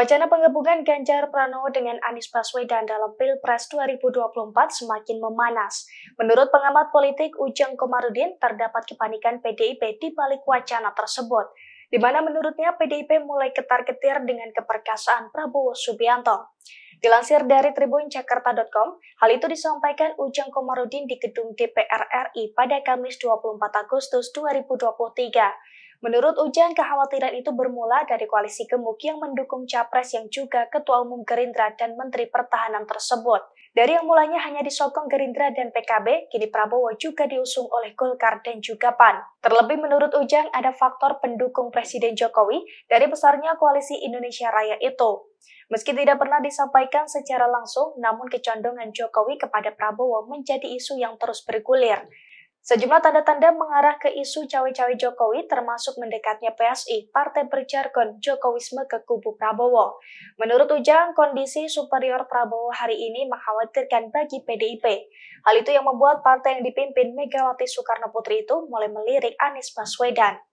Wacana penggabungan Ganjar Pranowo dengan Anies Baswedan dalam Pilpres 2024 semakin memanas. Menurut pengamat politik Ujang Komarudin, terdapat kepanikan PDIP di balik wacana tersebut, di mana menurutnya PDIP mulai ketar-ketir dengan keperkasaan Prabowo Subianto. Dilansir dari tribunjakarta.com, hal itu disampaikan Ujang Komarudin di gedung DPR RI pada Kamis 24 Agustus 2023. Menurut Ujang, kekhawatiran itu bermula dari koalisi gemuk yang mendukung capres yang juga Ketua Umum Gerindra dan Menteri Pertahanan tersebut. Dari yang mulanya hanya disokong Gerindra dan PKB, kini Prabowo juga diusung oleh Golkar dan juga PAN. Terlebih menurut Ujang, ada faktor pendukung Presiden Jokowi dari besarnya koalisi Indonesia Raya itu. Meski tidak pernah disampaikan secara langsung, namun kecondongan Jokowi kepada Prabowo menjadi isu yang terus bergulir. Sejumlah tanda-tanda mengarah ke isu cawe-cawe Jokowi termasuk mendekatnya PSI, partai berjargon Jokowisme ke kubu Prabowo. Menurut Ujang, kondisi superior Prabowo hari ini mengkhawatirkan bagi PDIP. Hal itu yang membuat partai yang dipimpin Megawati Soekarno Putri itu mulai melirik Anies Baswedan.